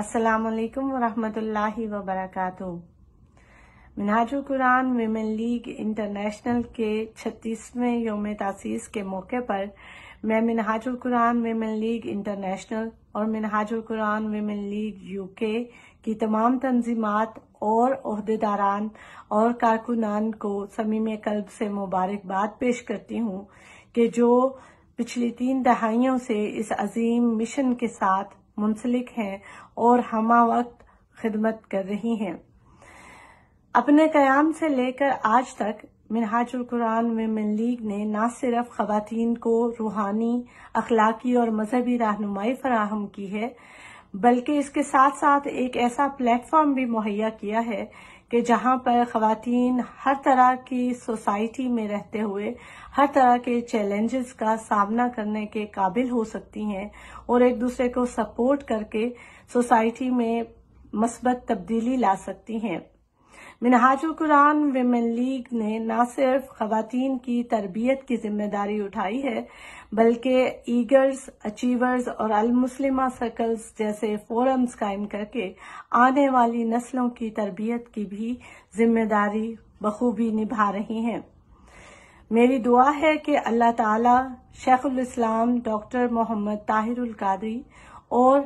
असलकम वरहमतुल्लाहि वबरकू Minhajul Quran women league international के छत्तीसवें योम तसीस के मौके पर मैं Minhajul Quran women league international और Minhajul Quran women league UK की तमाम तंजीमत और अहदेदारान और कारकुनान को समीम कल्ब से मुबारकबाद पेश करती हूँ कि जो पिछली तीन दहाइयों से इस अजीम मिशन के साथ मुंसलिक हैं और हमा वक्त खिदमत कर रही हैं अपने क्याम से लेकर आज तक मिनहाजुल कुरान वेमन लीग ने न सिर्फ खुवान को रूहानी अखलाकी और मजहबी रहनुमाई फराहम की है बल्कि इसके साथ साथ एक ऐसा प्लेटफॉर्म भी मुहैया किया है कि जहाँ पर खातन हर तरह की सोसाइटी में रहते हुए हर तरह के चैलेंजेस का सामना करने के काबिल हो सकती हैं और एक दूसरे को सपोर्ट करके सोसाइटी में मस्बत तब्दीली ला सकती हैं मिनहाजुल कुरान लीग ने न सिर्फ खातन की तरबियत की जिम्मेदारी उठाई है बल्कि ईगर्स अचीवर्स और अलमुसलिमा सर्कल्स जैसे फोरम्स कायम करके आने वाली नस्लों की तरबियत की भी जिम्मेदारी बखूबी निभा रही हैं मेरी दुआ है कि अल्लाह ताला शेखुल इस्लाम डॉक्टर मोहम्मद ताहिरुल कादरी और